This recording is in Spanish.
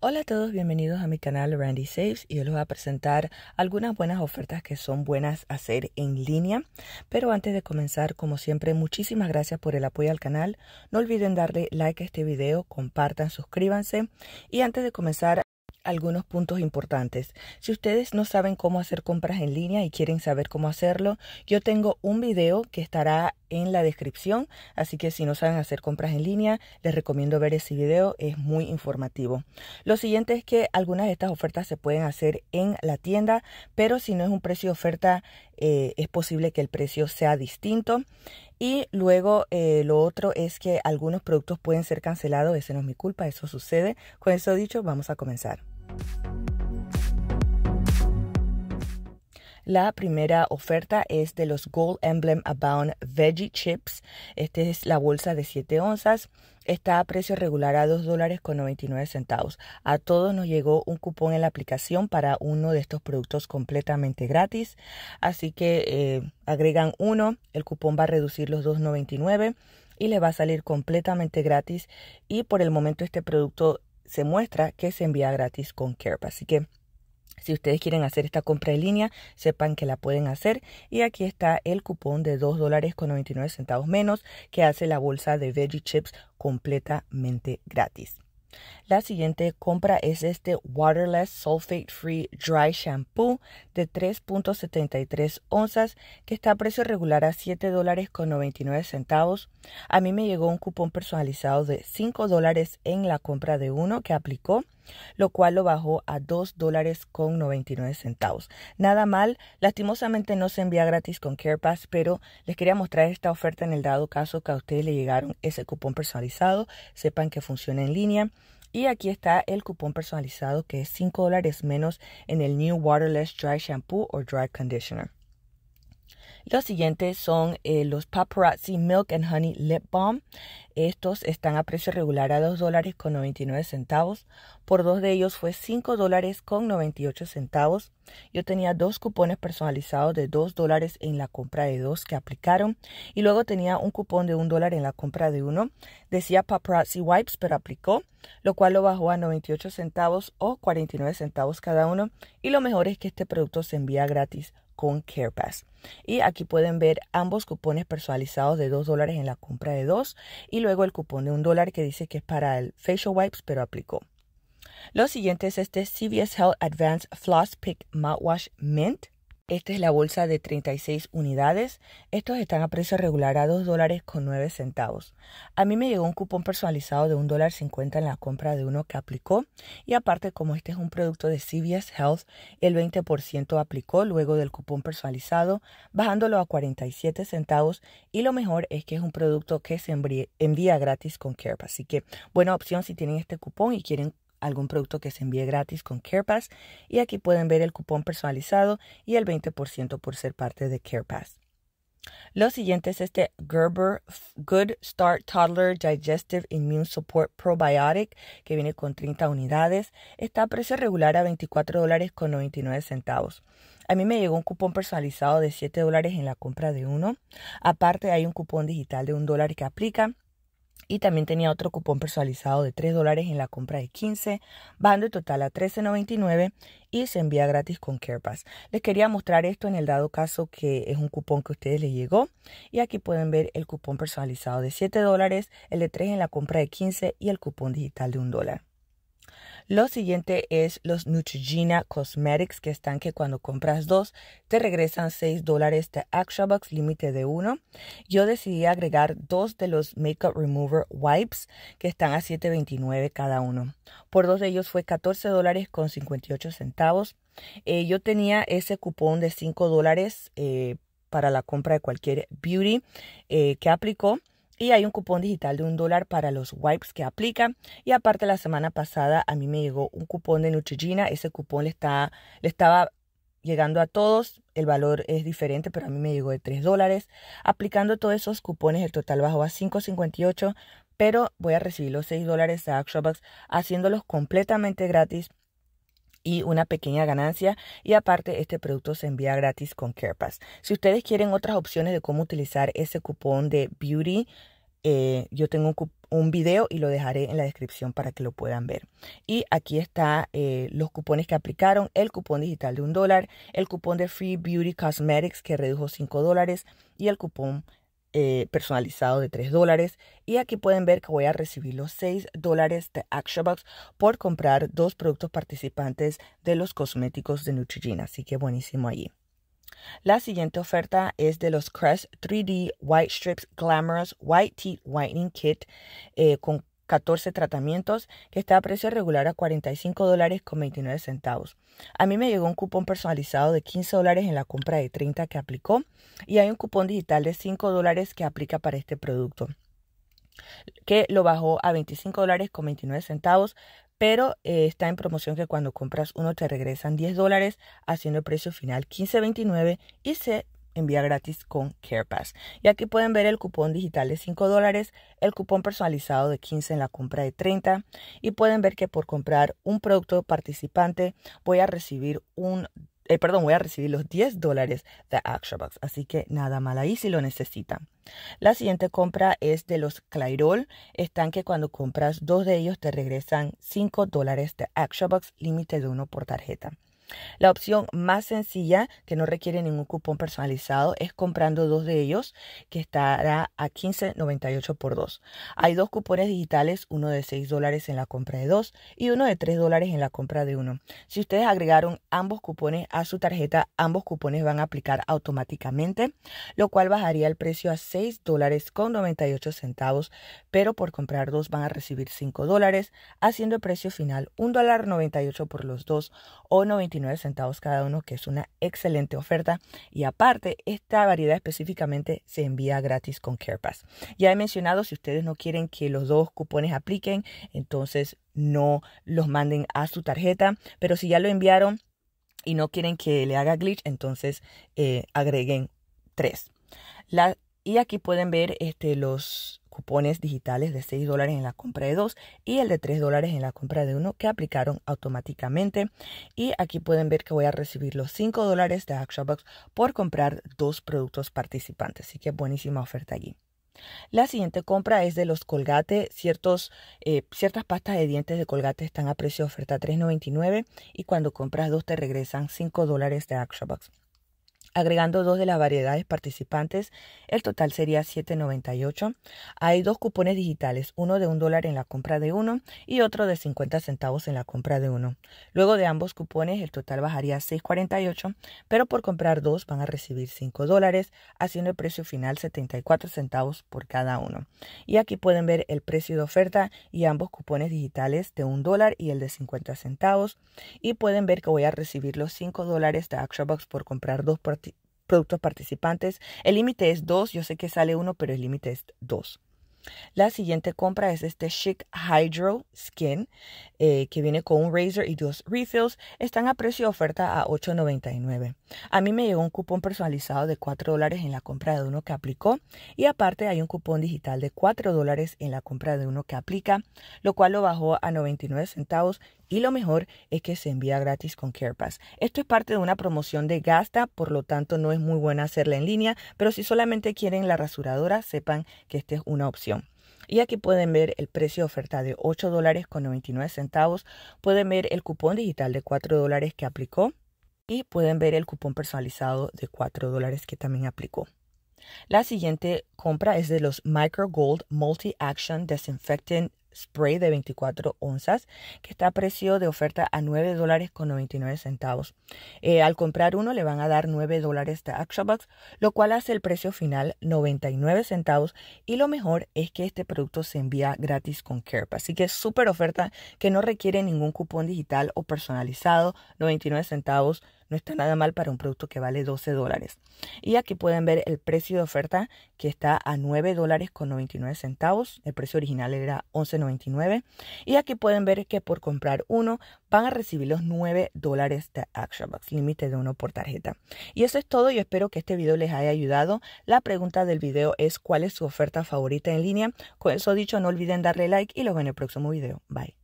Hola a todos, bienvenidos a mi canal Randy Saves y hoy les voy a presentar algunas buenas ofertas que son buenas hacer en línea. Pero antes de comenzar, como siempre, muchísimas gracias por el apoyo al canal. No olviden darle like a este video, compartan, suscríbanse y antes de comenzar algunos puntos importantes. Si ustedes no saben cómo hacer compras en línea y quieren saber cómo hacerlo, yo tengo un video que estará en la descripción, así que si no saben hacer compras en línea, les recomiendo ver ese video, es muy informativo. Lo siguiente es que algunas de estas ofertas se pueden hacer en la tienda, pero si no es un precio de oferta, eh, es posible que el precio sea distinto. Y luego eh, lo otro es que algunos productos pueden ser cancelados, ese no es mi culpa, eso sucede. Con eso dicho, vamos a comenzar. La primera oferta es de los Gold Emblem Abound Veggie Chips. Esta es la bolsa de 7 onzas. Está a precio regular a $2.99. dólares con centavos. A todos nos llegó un cupón en la aplicación para uno de estos productos completamente gratis. Así que eh, agregan uno, el cupón va a reducir los 2.99 y le va a salir completamente gratis. Y por el momento este producto se muestra que se envía gratis con CARP. Así que si ustedes quieren hacer esta compra en línea, sepan que la pueden hacer. Y aquí está el cupón de 2 dólares con 99 centavos menos que hace la bolsa de veggie chips completamente gratis. La siguiente compra es este Waterless Sulfate Free Dry Shampoo de 3.73 onzas que está a precio regular a 7 dólares con 99 centavos. A mí me llegó un cupón personalizado de 5 dólares en la compra de uno que aplicó, lo cual lo bajó a 2 dólares con 99 centavos. Nada mal, lastimosamente no se envía gratis con CarePass, pero les quería mostrar esta oferta en el dado caso que a ustedes le llegaron ese cupón personalizado. Sepan que funciona en línea y aquí está el cupón personalizado que es 5 dólares menos en el New Waterless Dry Shampoo o Dry Conditioner. Los siguientes son eh, los Paparazzi Milk and Honey Lip Balm. Estos están a precio regular a $2.99. dólares con centavos. Por dos de ellos fue $5.98. dólares con centavos. Yo tenía dos cupones personalizados de 2 dólares en la compra de dos que aplicaron. Y luego tenía un cupón de 1 dólar en la compra de uno. Decía Paparazzi Wipes, pero aplicó, lo cual lo bajó a 98 centavos o 49 centavos cada uno. Y lo mejor es que este producto se envía gratis con Pass. Y aquí pueden ver ambos cupones personalizados de 2 dólares en la compra de dos y luego el cupón de 1 dólar que dice que es para el facial wipes, pero aplicó. Lo siguiente es este CVS Health Advanced Floss Pick Mouthwash Mint. Esta es la bolsa de 36 unidades. Estos están a precio regular a 2 dólares con centavos. A mí me llegó un cupón personalizado de 1 dólar 50 en la compra de uno que aplicó. Y aparte, como este es un producto de CVS Health, el 20% aplicó luego del cupón personalizado, bajándolo a 47 centavos. Y lo mejor es que es un producto que se envía gratis con Care. Así que buena opción si tienen este cupón y quieren algún producto que se envíe gratis con CarePass y aquí pueden ver el cupón personalizado y el 20% por ser parte de CarePass. Lo siguiente es este Gerber Good Start Toddler Digestive Immune Support Probiotic que viene con 30 unidades. Está a precio regular a $24.99. dólares con centavos. A mí me llegó un cupón personalizado de 7 dólares en la compra de uno. Aparte hay un cupón digital de 1 dólar que aplica. Y también tenía otro cupón personalizado de 3 dólares en la compra de 15, bando total a 13.99 y se envía gratis con CarePass. Les quería mostrar esto en el dado caso que es un cupón que a ustedes les llegó. Y aquí pueden ver el cupón personalizado de 7 dólares, el de 3 en la compra de 15 y el cupón digital de 1 dólar. Lo siguiente es los Neutrogena Cosmetics que están que cuando compras dos te regresan 6 dólares de Extra Box, límite de uno. Yo decidí agregar dos de los Makeup Remover Wipes que están a $7.29 cada uno. Por dos de ellos fue $14.58. dólares con centavos. Eh, yo tenía ese cupón de 5 dólares eh, para la compra de cualquier beauty eh, que aplicó y hay un cupón digital de un dólar para los wipes que aplica. Y aparte la semana pasada a mí me llegó un cupón de Neutrogena. Ese cupón le, está, le estaba llegando a todos. El valor es diferente, pero a mí me llegó de 3 dólares. Aplicando todos esos cupones, el total bajó a 5.58, pero voy a recibir los 6 dólares de ActionBox haciéndolos completamente gratis y una pequeña ganancia y aparte este producto se envía gratis con CarePass. Si ustedes quieren otras opciones de cómo utilizar ese cupón de Beauty, eh, yo tengo un, video y lo dejaré en la descripción para que lo puedan ver. Y aquí está eh, los cupones que aplicaron, el cupón digital de un dólar, el cupón de Free Beauty Cosmetics que redujo 5 dólares y el cupón eh, personalizado de 3 dólares y aquí pueden ver que voy a recibir los 6 dólares de Box por comprar dos productos participantes de los cosméticos de Neutrogena, así que buenísimo allí. La siguiente oferta es de los Crest 3D White Strips Glamorous White Teeth Whitening Kit eh, con 14 tratamientos, que está a precio regular a 45 dólares con 29 centavos. A mí me llegó un cupón personalizado de 15 dólares en la compra de 30 que aplicó y hay un cupón digital de 5 dólares que aplica para este producto que lo bajó a 25 dólares con 29 centavos, pero eh, está en promoción que cuando compras uno te regresan 10 dólares, haciendo el precio final 15.29 y se envía gratis con CarePass. Y aquí pueden ver el cupón digital de 5 dólares, el cupón personalizado de 15 en la compra de 30 y pueden ver que por comprar un producto participante voy a recibir un... Eh, perdón, voy a recibir los 10 dólares de ActionBox, así que nada mal ahí si lo necesitan. La siguiente compra es de los Clairol. Están que cuando compras dos de ellos te regresan 5 dólares de ActionBox, límite de uno por tarjeta. La opción más sencilla, que no requiere ningún cupón personalizado, es comprando dos de ellos, que estará a 15.98 por dos. Hay dos cupones digitales, uno de 6 dólares en la compra de dos y uno de 3 dólares en la compra de uno. Si ustedes agregaron ambos cupones a su tarjeta, ambos cupones van a aplicar automáticamente, lo cual bajaría el precio a $6.98, dólares con centavos, pero por comprar dos van a recibir 5 dólares, haciendo el precio final $1.98 por los dos o 99 centavos cada uno, que es una excelente oferta. Y aparte, esta variedad específicamente se envía gratis con CarePass. Ya he mencionado, si ustedes no quieren que los dos cupones apliquen, entonces no los manden a su tarjeta. Pero si ya lo enviaron y no quieren que le haga glitch, entonces eh, agreguen tres. La, y aquí pueden ver este, los, cupones digitales de 6 dólares en la compra de 2 y el de 3 dólares en la compra de 1 que aplicaron automáticamente. Y aquí pueden ver que voy a recibir los 5 dólares de ActionBox por comprar dos productos participantes. Así que buenísima oferta allí. La siguiente compra es de los Colgate. Ciertos, eh, ciertas pastas de dientes de Colgate están a precio de oferta $3.99 y cuando compras dos te regresan $5 de ActionBox. Agregando dos de las variedades participantes, el total sería 7.98. Hay dos cupones digitales, uno de un dólar en la compra de uno y otro de 50 centavos en la compra de uno. Luego de ambos cupones, el total bajaría a 6.48, pero por comprar dos van a recibir 5 dólares, haciendo el precio final 74 centavos por cada uno. Y aquí pueden ver el precio de oferta y ambos cupones digitales de un dólar y el de 50 centavos. Y pueden ver que voy a recibir los 5 dólares de ActionBox por comprar dos por productos participantes. El límite es 2, yo sé que sale uno pero el límite es 2. La siguiente compra es este Chic Hydro Skin eh, que viene con un razor y dos refills. Están a precio de oferta a $8.99. A mí me llegó un cupón personalizado de $4 en la compra de uno que aplicó y aparte hay un cupón digital de $4 en la compra de uno que aplica, lo cual lo bajó a 99 centavos y lo mejor es que se envía gratis con CarePass. Esto es parte de una promoción de gasta, por lo tanto no es muy buena hacerla en línea, pero si solamente quieren la rasuradora, sepan que esta es una opción. Y aquí pueden ver el precio de oferta de $8.99. dólares con centavos. Pueden ver el cupón digital de 4 dólares que aplicó. Y pueden ver el cupón personalizado de 4 dólares que también aplicó. La siguiente compra es de los Micro Gold Multi Action Disinfectant spray de 24 onzas que está a precio de oferta a 9 dólares con 99 centavos. Eh, al comprar uno le van a dar 9 dólares de ActionBox, lo cual hace el precio final 99 centavos y lo mejor es que este producto se envía gratis con care Así que es súper oferta que no requiere ningún cupón digital o personalizado, 99 centavos no está nada mal para un producto que vale 12 dólares. Y aquí pueden ver el precio de oferta que está a 9 dólares con 99 centavos. El precio original era 11.99. Y aquí pueden ver que por comprar uno van a recibir los 9 dólares de ActionBox, límite de uno por tarjeta. Y eso es todo. Yo espero que este video les haya ayudado. La pregunta del video es cuál es su oferta favorita en línea. Con eso dicho, no olviden darle like y los veo en el próximo video. Bye.